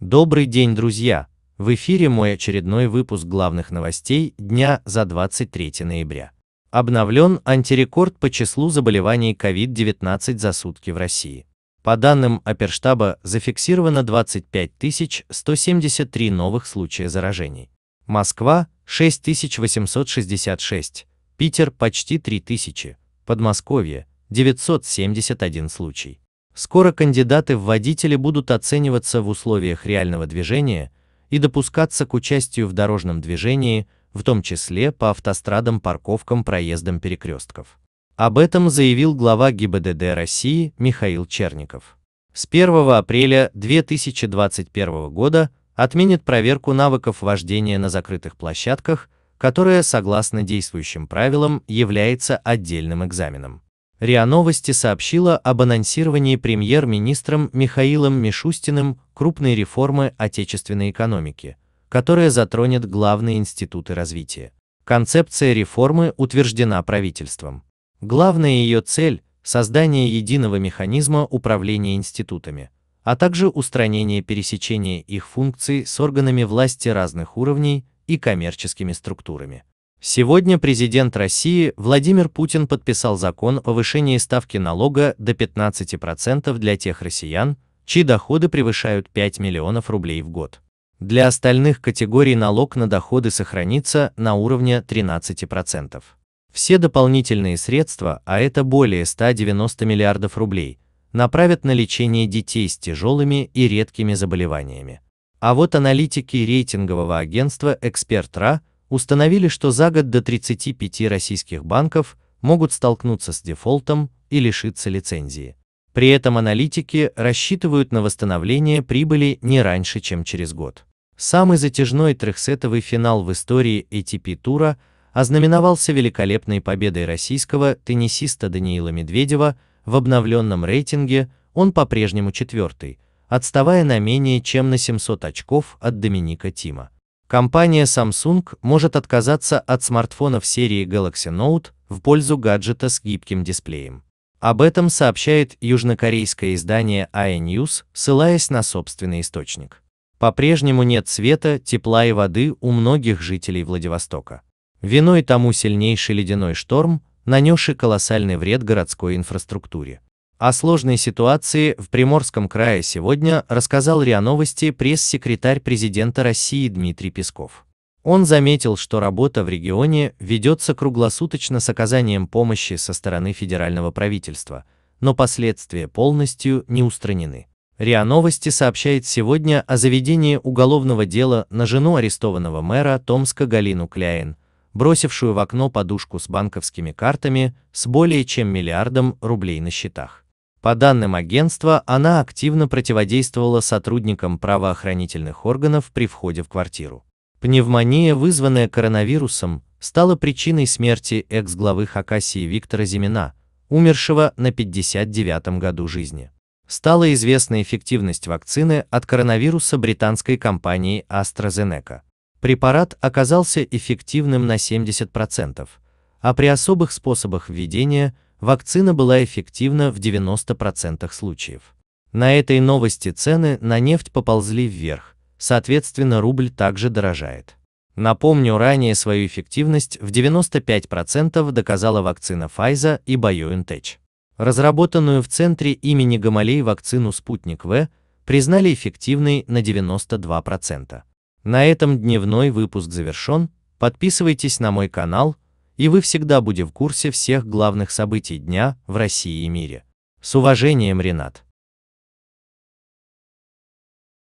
Добрый день, друзья! В эфире мой очередной выпуск главных новостей дня за 23 ноября. Обновлен антирекорд по числу заболеваний COVID-19 за сутки в России. По данным оперштаба зафиксировано 25 173 новых случая заражений. Москва – 6866, Питер – почти 3000, Подмосковье – 971 случай. Скоро кандидаты в водители будут оцениваться в условиях реального движения и допускаться к участию в дорожном движении, в том числе по автострадам, парковкам, проездам перекрестков. Об этом заявил глава ГИБДД России Михаил Черников. С 1 апреля 2021 года отменит проверку навыков вождения на закрытых площадках, которая, согласно действующим правилам, является отдельным экзаменом. РИА Новости сообщила об анонсировании премьер-министром Михаилом Мишустиным крупной реформы отечественной экономики, которая затронет главные институты развития. Концепция реформы утверждена правительством. Главная ее цель – создание единого механизма управления институтами, а также устранение пересечения их функций с органами власти разных уровней и коммерческими структурами. Сегодня президент России Владимир Путин подписал закон о повышении ставки налога до 15% для тех россиян, чьи доходы превышают 5 миллионов рублей в год. Для остальных категорий налог на доходы сохранится на уровне 13%. Все дополнительные средства, а это более 190 миллиардов рублей, направят на лечение детей с тяжелыми и редкими заболеваниями. А вот аналитики рейтингового агентства «Эксперт.РА» установили, что за год до 35 российских банков могут столкнуться с дефолтом и лишиться лицензии. При этом аналитики рассчитывают на восстановление прибыли не раньше, чем через год. Самый затяжной трехсетовый финал в истории ATP-тура ознаменовался великолепной победой российского теннисиста Даниила Медведева в обновленном рейтинге, он по-прежнему четвертый, отставая на менее чем на 700 очков от Доминика Тима компания Samsung может отказаться от смартфонов серии Galaxy Note в пользу гаджета с гибким дисплеем. Об этом сообщает южнокорейское издание iNews, ссылаясь на собственный источник. По-прежнему нет света, тепла и воды у многих жителей Владивостока. Виной тому сильнейший ледяной шторм, нанесший колоссальный вред городской инфраструктуре. О сложной ситуации в Приморском крае сегодня рассказал РИА Новости пресс-секретарь президента России Дмитрий Песков. Он заметил, что работа в регионе ведется круглосуточно с оказанием помощи со стороны федерального правительства, но последствия полностью не устранены. РИА Новости сообщает сегодня о заведении уголовного дела на жену арестованного мэра Томска Галину Кляйн, бросившую в окно подушку с банковскими картами с более чем миллиардом рублей на счетах. По данным агентства, она активно противодействовала сотрудникам правоохранительных органов при входе в квартиру. Пневмония, вызванная коронавирусом, стала причиной смерти экс-главы Хакасии Виктора Зимина, умершего на 59-м году жизни. Стала известна эффективность вакцины от коронавируса британской компании AstraZeneca. Препарат оказался эффективным на 70%, а при особых способах введения вакцина была эффективна в 90% случаев. На этой новости цены на нефть поползли вверх, соответственно рубль также дорожает. Напомню, ранее свою эффективность в 95% доказала вакцина Pfizer и BioNTech. Разработанную в центре имени Гамалей вакцину «Спутник В» признали эффективной на 92%. На этом дневной выпуск завершен. Подписывайтесь на мой канал, и вы всегда будете в курсе всех главных событий дня в России и мире. С уважением, Ренат.